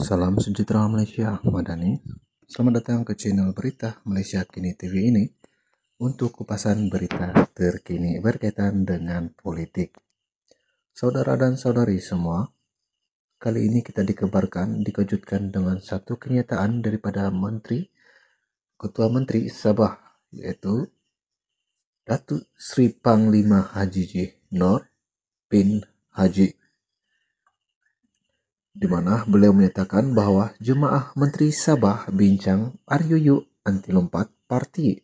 Salam sejahtera Malaysia, Madani. Selamat datang ke channel berita Malaysia Kini TV ini untuk kupasan berita terkini berkaitan dengan politik. Saudara dan saudari semua, kali ini kita dikebarkan, dikejutkan dengan satu kenyataan daripada Menteri, Ketua Menteri Sabah, yaitu Datuk Sri Panglima Haji Nor Nur bin Haji di mana beliau menyatakan bahwa jemaah Menteri Sabah bincang Aryuyu anti lompat parti.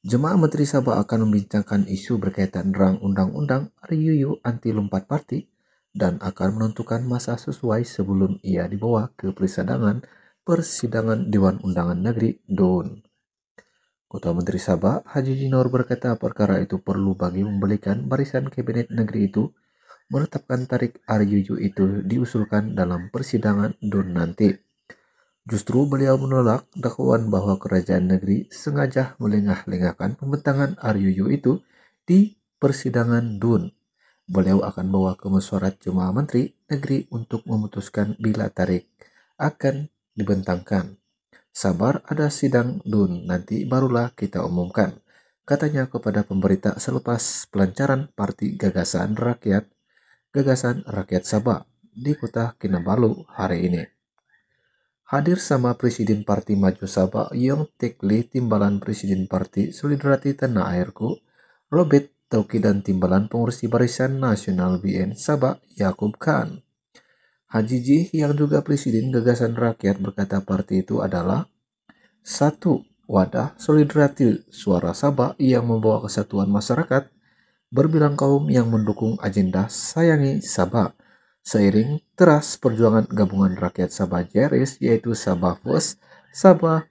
Jemaah Menteri Sabah akan membincangkan isu berkaitan rang undang-undang Aryuyu anti lompat parti dan akan menentukan masa sesuai sebelum ia dibawa ke persidangan persidangan Dewan Undangan Negeri Don. Kota Menteri Sabah, Haji Jinor berkata perkara itu perlu bagi membelikan barisan kabinet negeri itu menetapkan tarik Aryuyu itu diusulkan dalam persidangan DUN nanti. Justru beliau menolak dakwaan bahwa kerajaan negeri sengaja melengah-lengahkan pembentangan Aryuyu itu di persidangan Dun. Beliau akan bawa ke mesyuarat Jemaah Menteri Negeri untuk memutuskan bila tarik akan dibentangkan. Sabar ada sidang Dun, nanti barulah kita umumkan katanya kepada pemberita selepas pelancaran Parti Gagasan Rakyat Gagasan Rakyat Sabah di kota Kinabalu hari ini. Hadir sama Presiden Parti Maju Sabah Yong Tekli Timbalan Presiden Parti Solidarity Tanah Airku, Robert Toki dan Timbalan Pengurus Barisan Nasional BN Sabah Yakub Khan. Haji Ji yang juga Presiden Gagasan Rakyat berkata parti itu adalah satu Wadah Solidarity Suara Sabah yang membawa kesatuan masyarakat berbilang kaum yang mendukung agenda sayangi Sabah seiring teras perjuangan gabungan rakyat Sabah Jeris yaitu Sabah Pos, Sabah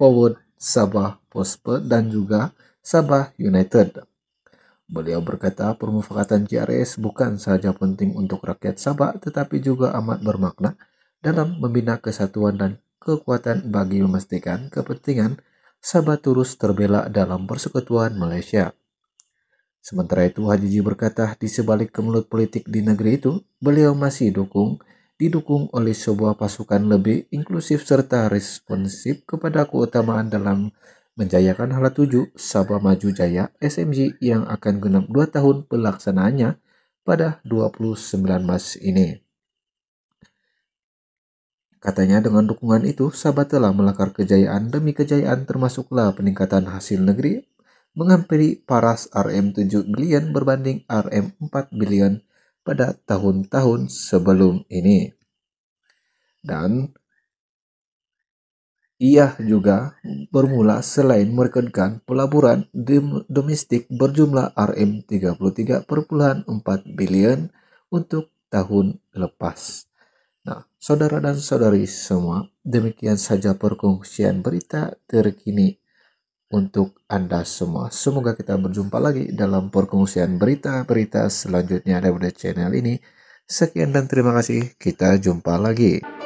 Forward, Sabah Pospe dan juga Sabah United. Beliau berkata permufakatan JRS bukan saja penting untuk rakyat Sabah tetapi juga amat bermakna dalam membina kesatuan dan kekuatan bagi memastikan kepentingan Sabah terus terbela dalam persekutuan Malaysia. Sementara itu Haji berkata di sebalik kemelut politik di negeri itu, beliau masih dukung, didukung oleh sebuah pasukan lebih inklusif serta responsif kepada keutamaan dalam menjayakan Hala Tuju Sabah Maju Jaya SMG yang akan genap dua tahun pelaksanaannya pada 29 mas ini. Katanya dengan dukungan itu, Sabah telah melakar kejayaan demi kejayaan termasuklah peningkatan hasil negeri menghampiri paras RM7 bilion berbanding RM4 bilion pada tahun-tahun sebelum ini. Dan ia juga bermula selain merekankan pelaburan domestik berjumlah RM33.4 bilion untuk tahun lepas. Nah, saudara dan saudari semua, demikian saja perkongsian berita terkini untuk Anda semua. Semoga kita berjumpa lagi dalam perkongsian berita-berita selanjutnya daripada channel ini. Sekian dan terima kasih. Kita jumpa lagi.